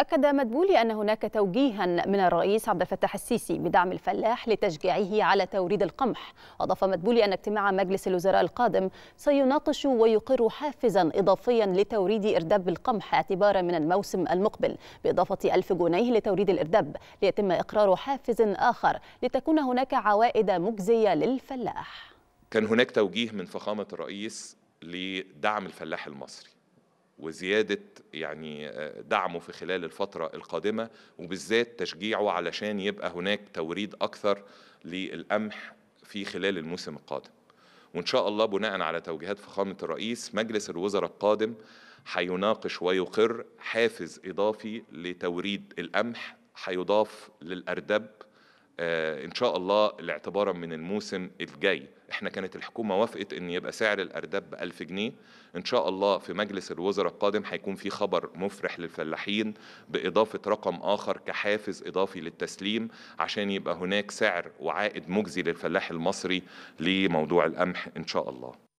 أكد مدبولي أن هناك توجيها من الرئيس عبد الفتاح السيسي بدعم الفلاح لتشجيعه على توريد القمح أضاف مدبولي أن اجتماع مجلس الوزراء القادم سيناقش ويقر حافزا إضافيا لتوريد إرداب القمح اعتبارا من الموسم المقبل بإضافة ألف جنيه لتوريد الإرداب ليتم إقرار حافز آخر لتكون هناك عوائد مجزية للفلاح كان هناك توجيه من فخامة الرئيس لدعم الفلاح المصري وزيادة يعني آه، دعمه في خلال الفترة القادمة وبالذات تشجيعه علشان يبقى هناك توريد أكثر للقمح في خلال الموسم القادم وإن شاء الله بناء على توجيهات فخامة الرئيس مجلس الوزراء القادم هيناقش ويقر حافز إضافي لتوريد القمح هيضاف للأردب آه، إن شاء الله اعتبارا من الموسم الجاي احنا كانت الحكومه وافقت ان يبقى سعر الارداب ب 1000 جنيه ان شاء الله في مجلس الوزراء القادم هيكون في خبر مفرح للفلاحين باضافه رقم اخر كحافز اضافي للتسليم عشان يبقى هناك سعر وعائد مجزي للفلاح المصري لموضوع القمح ان شاء الله